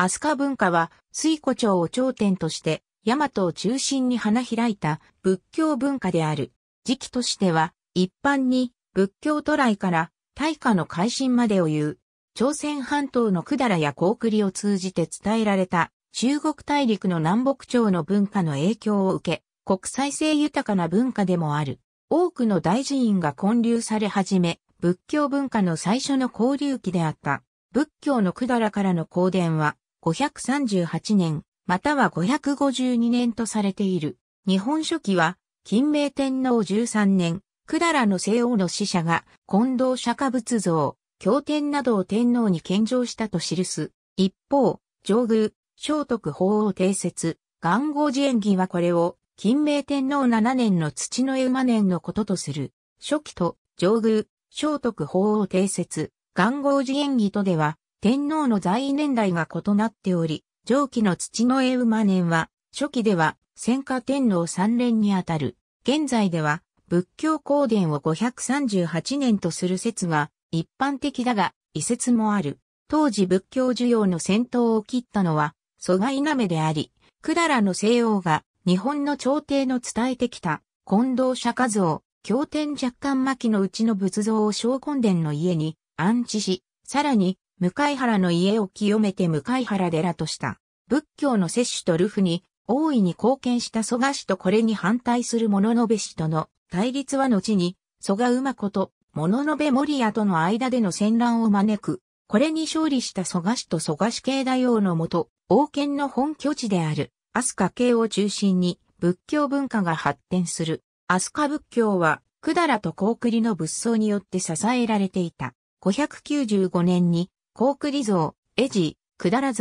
飛鳥文化は、水古町を頂点として、大和を中心に花開いた仏教文化である。時期としては、一般に仏教渡来から大化の改新までを言う。朝鮮半島の百済や高栗を通じて伝えられた中国大陸の南北朝の文化の影響を受け、国際性豊かな文化でもある。多くの大寺院が建立され始め、仏教文化の最初の交流期であった。仏教の百済からの香伝は、538年、または552年とされている。日本書紀は、金明天皇13年、百済の西王の使者が、近藤釈迦仏像、経典などを天皇に献上したと記す。一方、上宮、聖徳法王定説、元号寺演技はこれを、金明天皇7年の土の絵馬年のこととする。初期と、上宮、聖徳法王定説、元号寺演技とでは、天皇の在位年代が異なっており、上記の土の絵馬年は、初期では戦火天皇三連にあたる。現在では、仏教公伝を538年とする説が一般的だが、遺説もある。当時仏教需要の先頭を切ったのは、蘇我稲目であり、百済の西欧が日本の朝廷の伝えてきた近藤釈迦像、経典若干巻のうちの仏像を小根殿の家に安置し、さらに向原の家を清めて向原寺とした。仏教の摂取とルフに大いに貢献した蘇我氏とこれに反対する物部氏との対立は後に蘇我馬子と物部守屋との間での戦乱を招く。これに勝利した蘇我氏と蘇我氏系大王のもと、王権の本拠地である飛鳥系を中心に仏教文化が発展する。飛鳥仏教は、百済と高栗の仏僧によって支えられていた。595年に高句麗像、エジ、くだらウ、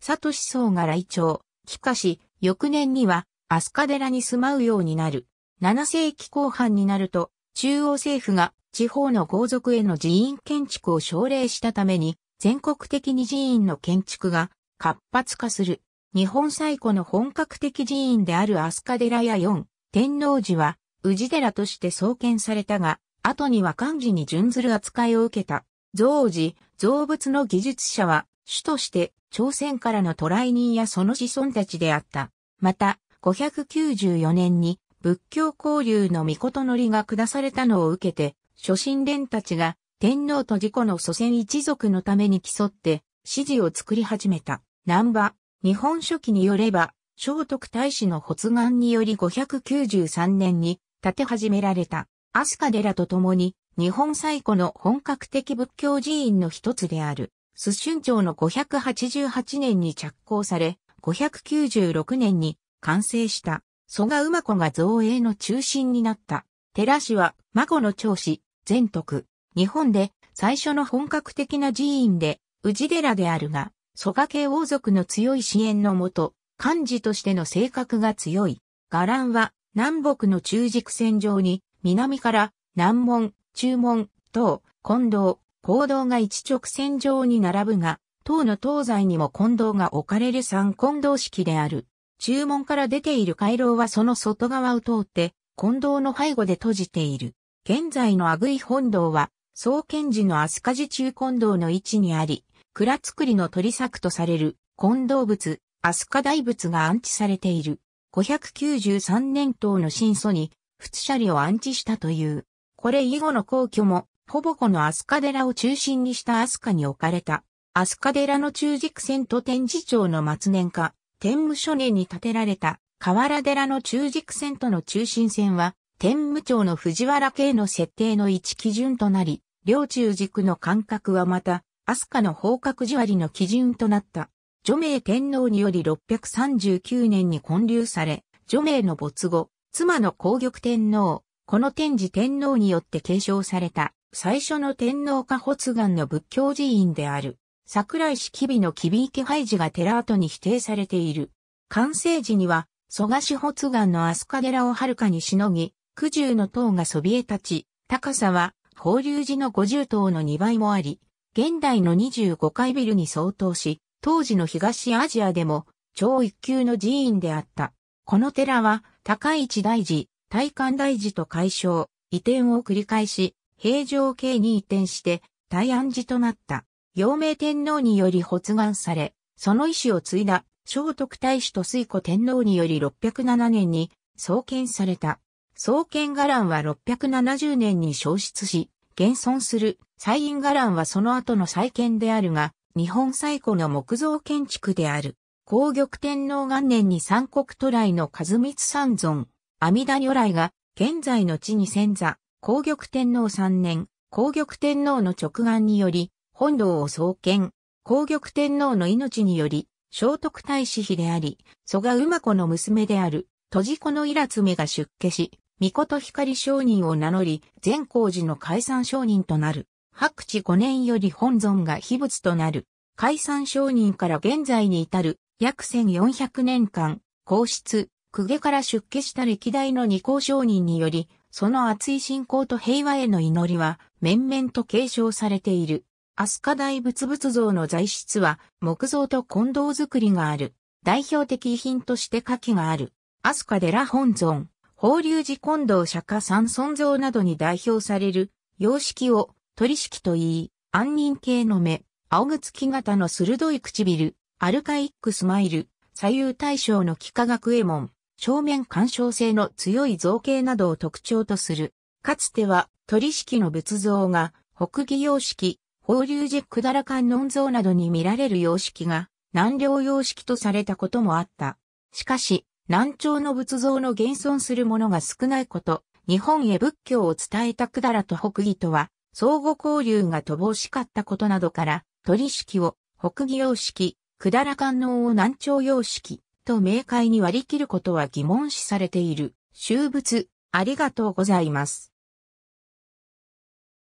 サトシウが来庁、帰化し、翌年には、飛鳥寺に住まうようになる。7世紀後半になると、中央政府が地方の豪族への寺院建築を奨励したために、全国的に寺院の建築が活発化する。日本最古の本格的寺院である飛鳥寺や四、天王寺は、宇治寺として創建されたが、後には漢字に準ずる扱いを受けた。造事、造物の技術者は、主として朝鮮からの渡来人やその子孫たちであった。また、594年に仏教交流の御事のりが下されたのを受けて、諸神連たちが天皇と自己の祖先一族のために競って指示を作り始めた。南波、日本書紀によれば、聖徳太子の発願により593年に建て始められた、飛鳥寺と共に日本最古の本格的仏教寺院の一つである、寿春町の588年に着工され、596年に完成した、蘇我馬子が造営の中心になった。寺師は、馬子の長子、全徳。日本で最初の本格的な寺院で、治寺であるが、蘇我系王族の強い支援のもと、漢字としての性格が強い。伽藍は、南北の中軸線上に、南から南門、注文、等、近藤、行動が一直線上に並ぶが、等の東西にも近藤が置かれる三近道式である。注文から出ている回廊はその外側を通って、近藤の背後で閉じている。現在のアグイ本堂は、創建時の飛鳥寺中近道の位置にあり、蔵造りの取作とされる近道仏、飛鳥大仏が安置されている。593年等の新祖に、仏舎利を安置したという。これ以後の皇居も、ほぼこの飛鳥寺を中心にしたスカに置かれた。飛鳥寺の中軸線と天示町の末年か、天武初年に建てられた、河原寺の中軸線との中心線は、天武町の藤原系の設定の一基準となり、両中軸の間隔はまた、飛鳥の方角地割の基準となった。除名天皇により639年に建立され、除名の没後、妻の皇玉天皇、この天智天皇によって継承された最初の天皇下発願の仏教寺院である桜井式美の吉備池廃寺が寺跡に否定されている。完成時には蘇我氏発願の飛鳥寺をはるかにしのぎ、九十の塔がそびえ立ち、高さは法隆寺の五十塔の2倍もあり、現代の25階ビルに相当し、当時の東アジアでも超一級の寺院であった。この寺は高市大寺、体幹大寺と解消、移転を繰り返し、平城京に移転して、大安寺となった。陽明天皇により発願され、その意思を継いだ、聖徳太子と水子天皇により607年に創建された。創建伽藍は670年に消失し、現存する西院伽藍はその後の再建であるが、日本最古の木造建築である。皇玉天皇元年に三国渡来の和光三尊、阿弥陀如来が、現在の地に先座、皇玉天皇三年、皇玉天皇の直眼により、本堂を創建、皇玉天皇の命により、聖徳太子妃であり、蘇我馬子の娘である、戸次子のイラツメが出家し、御事光商人を名乗り、善光寺の解散商人となる。白地五年より本尊が秘仏となる。解散商人から現在に至る、約1400年間、皇室、公家から出家した歴代の二項商人により、その熱い信仰と平和への祈りは、面々と継承されている。飛鳥大仏仏像の材質は、木造と混同作りがある。代表的遺品として下記がある。ア飛鳥寺本尊、法隆寺近藤釈迦三尊像などに代表される、様式を、取式と言い、安人系の目、青靴木型の鋭い唇、アルカイックスマイル、左右対称の幾何学右衛門、正面干渉性の強い造形などを特徴とする。かつては、鳥式の仏像が、北義様式、法隆寺百済観音像などに見られる様式が、南陵様式とされたこともあった。しかし、南朝の仏像の現存するものが少ないこと、日本へ仏教を伝えた百済と北義とは、相互交流が乏しかったことなどから、鳥式を北義様式、百済観音を南朝様式、と明快に割り切ることは疑問視されている。終物、ありがとうございます。